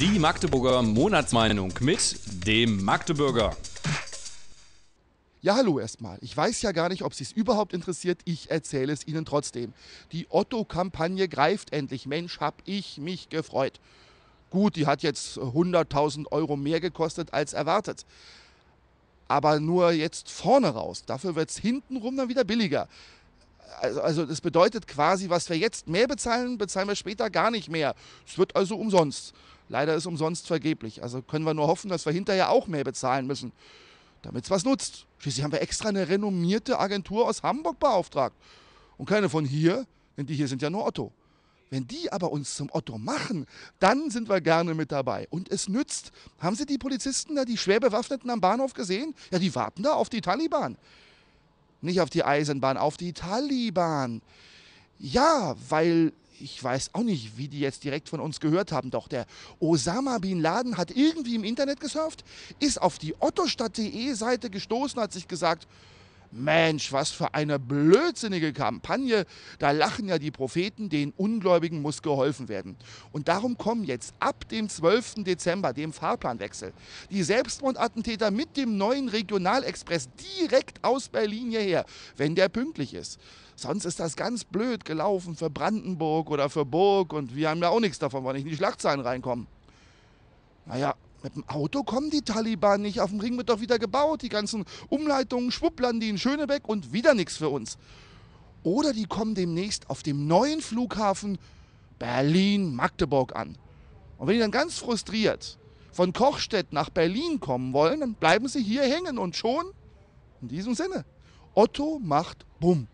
Die Magdeburger Monatsmeinung mit dem Magdeburger. Ja, hallo erstmal. Ich weiß ja gar nicht, ob Sie es überhaupt interessiert. Ich erzähle es Ihnen trotzdem. Die Otto-Kampagne greift endlich. Mensch, hab ich mich gefreut. Gut, die hat jetzt 100.000 Euro mehr gekostet als erwartet. Aber nur jetzt vorne raus. Dafür wird es hintenrum dann wieder billiger. Also, also das bedeutet quasi, was wir jetzt mehr bezahlen, bezahlen wir später gar nicht mehr. Es wird also umsonst leider ist umsonst vergeblich. Also können wir nur hoffen, dass wir hinterher auch mehr bezahlen müssen, damit es was nutzt. Schließlich haben wir extra eine renommierte Agentur aus Hamburg beauftragt und keine von hier, denn die hier sind ja nur Otto. Wenn die aber uns zum Otto machen, dann sind wir gerne mit dabei. Und es nützt. Haben Sie die Polizisten da, die schwer bewaffneten am Bahnhof gesehen? Ja, die warten da auf die Taliban. Nicht auf die Eisenbahn, auf die Taliban. Ja, weil ich weiß auch nicht, wie die jetzt direkt von uns gehört haben, doch der Osama Bin Laden hat irgendwie im Internet gesurft, ist auf die ottostadt.de Seite gestoßen, hat sich gesagt, Mensch, was für eine blödsinnige Kampagne. Da lachen ja die Propheten, den Ungläubigen muss geholfen werden. Und darum kommen jetzt ab dem 12. Dezember, dem Fahrplanwechsel, die Selbstmordattentäter mit dem neuen Regionalexpress direkt aus Berlin hierher, wenn der pünktlich ist. Sonst ist das ganz blöd gelaufen für Brandenburg oder für Burg und wir haben ja auch nichts davon, weil nicht in die Schlagzeilen reinkommen. Naja, mit dem Auto kommen die Taliban nicht. Auf dem Ring wird doch wieder gebaut. Die ganzen Umleitungen, Schwupplandi in Schönebeck und wieder nichts für uns. Oder die kommen demnächst auf dem neuen Flughafen Berlin-Magdeburg an. Und wenn die dann ganz frustriert von Kochstedt nach Berlin kommen wollen, dann bleiben sie hier hängen und schon, in diesem Sinne, Otto macht Bumm.